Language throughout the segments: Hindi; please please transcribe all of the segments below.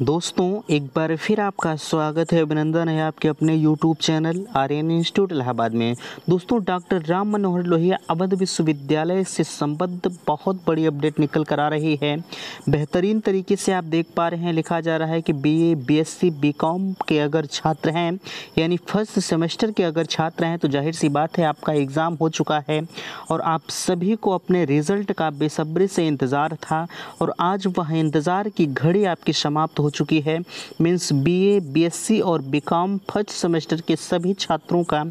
दोस्तों एक बार फिर आपका स्वागत है अभिनंदन है आपके अपने YouTube channel Aryan institute Allahabad में दोस्तों डॉक्टर राम मनोहर लोहिया अवध विश्वविद्यालय से संबद्ध बहुत बड़ी अपडेट निकल कर आ रही है बेहतरीन तरीके से आप देख पा रहे हैं लिखा जा रहा है कि B B A S C B com के अगर छात्र हैं यानी फर्स्ट सेमेस्टर के अगर छात्र हैं तो जाहिर सी बात है आपका एग्ज़ाम हो चुका है और आप सभी को अपने रिजल्ट का बेसब्री से इंतज़ार था और आज वह इंतज़ार की घड़ी आपकी समाप्त हो चुकी है मीन्स बीए, बीएससी और कॉम फर्स्ट सेमेस्टर के सभी छात्रों का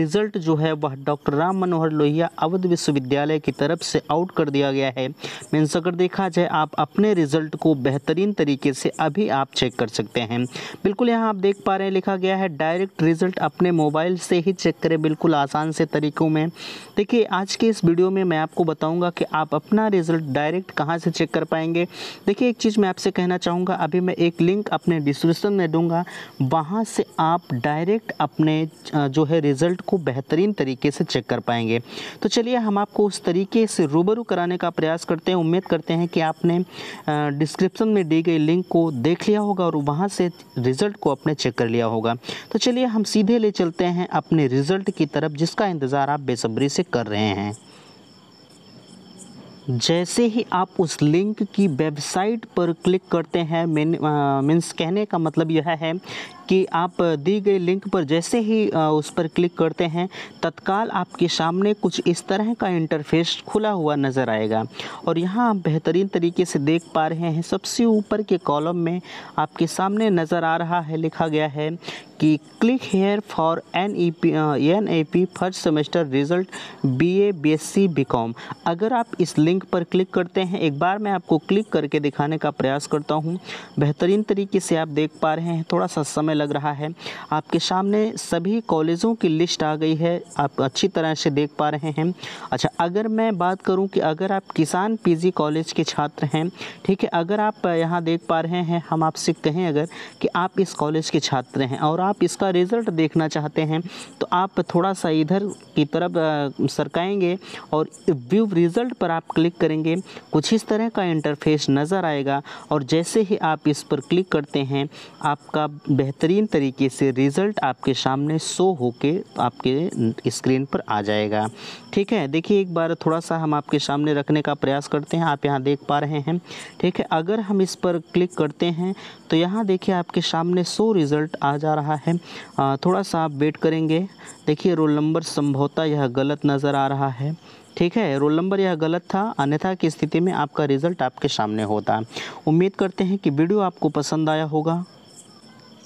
रिजल्ट जो है वह डॉक्टर राम मनोहर लोहिया अवध विश्वविद्यालय की तरफ से आउट कर दिया गया है मीन्स अगर देखा जाए आप अपने रिजल्ट को बेहतरीन तरीके से अभी आप चेक कर सकते हैं बिल्कुल यहाँ आप देख पा रहे हैं लिखा गया है डायरेक्ट रिजल्ट अपने मोबाइल से ही चेक करें बिल्कुल आसान से तरीकों में देखिए आज के इस वीडियो में मैं आपको बताऊंगा कि आप अपना रिजल्ट डायरेक्ट कहाँ से चेक कर पाएंगे देखिए एक चीज़ मैं आपसे कहना चाहूँगा अभी मैं मैं एक लिंक अपने डिस्क्रिप्शन में दूंगा वहाँ से आप डायरेक्ट अपने जो है रिज़ल्ट को बेहतरीन तरीके से चेक कर पाएंगे तो चलिए हम आपको उस तरीके से रूबरू कराने का प्रयास करते हैं उम्मीद करते हैं कि आपने डिस्क्रिप्शन में दी गई लिंक को देख लिया होगा और वहाँ से रिज़ल्ट को अपने चेक कर लिया होगा तो चलिए हम सीधे ले चलते हैं अपने रिज़ल्ट की तरफ जिसका इंतज़ार आप बेसब्री से कर रहे हैं जैसे ही आप उस लिंक की वेबसाइट पर क्लिक करते हैं मीन्स कहने का मतलब यह है कि आप दी गई लिंक पर जैसे ही उस पर क्लिक करते हैं तत्काल आपके सामने कुछ इस तरह का इंटरफेस खुला हुआ नज़र आएगा और यहाँ आप बेहतरीन तरीके से देख पा रहे हैं सबसे ऊपर के कॉलम में आपके सामने नज़र आ रहा है लिखा गया है कि click here for N E P N A P first semester result B A B S C B com अगर आप इस लिंक पर क्लिक करते हैं एक बार मैं आपको क्लिक करके दिखाने का प्रयास करता हूँ बेहतरीन तरीके से आप देख पा रहे हैं थोड़ा सा समय लग रहा है आपके सामने सभी कॉलेजों की लिस्ट आ गई है आप अच्छी तरह से देख पा रहे हैं अच्छा अगर मैं बात करूँ कि अगर आप किसान जी कॉलेज के छात्र हैं ठीक है अगर आप यहाँ देख पा रहे हैं हम आपसे कहें अगर कि आप इस कॉलेज के छात्र हैं और आप आप इसका रिज़ल्ट देखना चाहते हैं तो आप थोड़ा सा इधर की तरफ सरकाएंगे और व्यू रिज़ल्ट पर आप क्लिक करेंगे कुछ इस तरह का इंटरफेस नज़र आएगा और जैसे ही आप इस पर क्लिक करते हैं आपका बेहतरीन तरीके से रिज़ल्ट आपके सामने शो होके आपके स्क्रीन पर आ जाएगा ठीक है देखिए एक बार थोड़ा सा हम आपके सामने रखने का प्रयास करते हैं आप यहाँ देख पा रहे हैं ठीक है अगर हम इस पर क्लिक करते हैं तो यहाँ देखिए आपके सामने शो रिज़ल्ट आ जा रहा है थोड़ा सा आप वेट करेंगे देखिए रोल नंबर संभवतः यह गलत नज़र आ रहा है ठीक है रोल नंबर यह गलत था अन्यथा की स्थिति में आपका रिज़ल्ट आपके सामने होता उम्मीद करते हैं कि वीडियो आपको पसंद आया होगा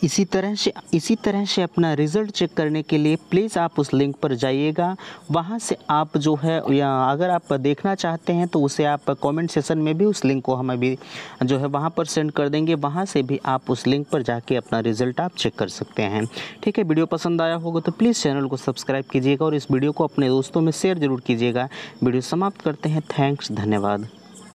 इसी तरह से इसी तरह से अपना रिज़ल्ट चेक करने के लिए प्लीज़ आप उस लिंक पर जाइएगा वहाँ से आप जो है या अगर आप देखना चाहते हैं तो उसे आप कमेंट सेशन में भी उस लिंक को हम अभी जो है वहाँ पर सेंड कर देंगे वहाँ से भी आप उस लिंक पर जाके अपना रिज़ल्ट आप चेक कर सकते हैं ठीक है वीडियो पसंद आया होगा तो प्लीज़ चैनल को सब्सक्राइब कीजिएगा और इस वीडियो को अपने दोस्तों में शेयर ज़रूर कीजिएगा वीडियो समाप्त करते हैं थैंक्स धन्यवाद